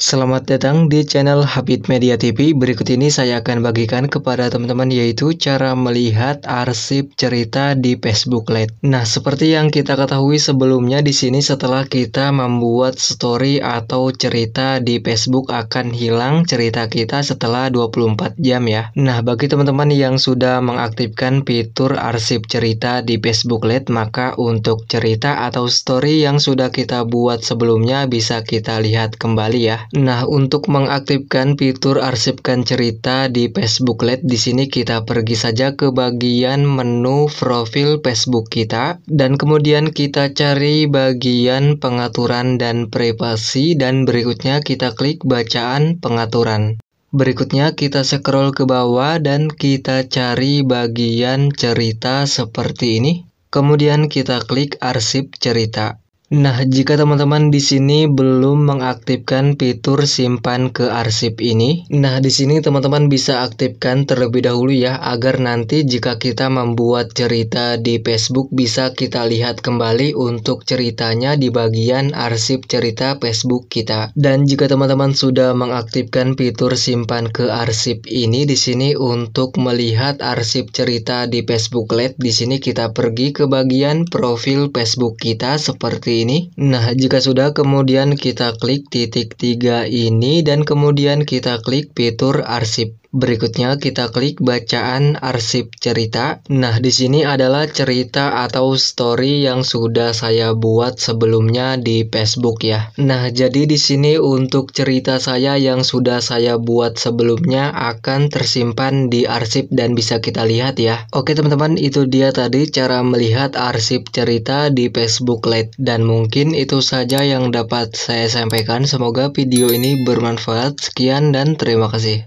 Selamat datang di channel Habit Media TV. Berikut ini saya akan bagikan kepada teman-teman yaitu cara melihat arsip cerita di Facebook Lite. Nah, seperti yang kita ketahui sebelumnya di sini setelah kita membuat story atau cerita di Facebook akan hilang cerita kita setelah 24 jam ya. Nah, bagi teman-teman yang sudah mengaktifkan fitur arsip cerita di Facebook Lite, maka untuk cerita atau story yang sudah kita buat sebelumnya bisa kita lihat kembali ya. Nah, untuk mengaktifkan fitur arsipkan cerita di Facebook Lite, di sini kita pergi saja ke bagian menu profil Facebook kita dan kemudian kita cari bagian pengaturan dan privasi dan berikutnya kita klik bacaan pengaturan. Berikutnya kita scroll ke bawah dan kita cari bagian cerita seperti ini. Kemudian kita klik arsip cerita. Nah, jika teman-teman di sini belum mengaktifkan fitur simpan ke arsip ini, nah di sini teman-teman bisa aktifkan terlebih dahulu ya agar nanti jika kita membuat cerita di Facebook bisa kita lihat kembali untuk ceritanya di bagian arsip cerita Facebook kita. Dan jika teman-teman sudah mengaktifkan fitur simpan ke arsip ini di sini untuk melihat arsip cerita di Facebook Lite, di sini kita pergi ke bagian profil Facebook kita seperti ini. Nah, jika sudah kemudian kita klik titik tiga ini dan kemudian kita klik fitur arsip. Berikutnya kita klik bacaan arsip cerita. Nah, di sini adalah cerita atau story yang sudah saya buat sebelumnya di Facebook ya. Nah, jadi di sini untuk cerita saya yang sudah saya buat sebelumnya akan tersimpan di arsip dan bisa kita lihat ya. Oke, teman-teman, itu dia tadi cara melihat arsip cerita di Facebook Lite dan mungkin itu saja yang dapat saya sampaikan. Semoga video ini bermanfaat. Sekian dan terima kasih.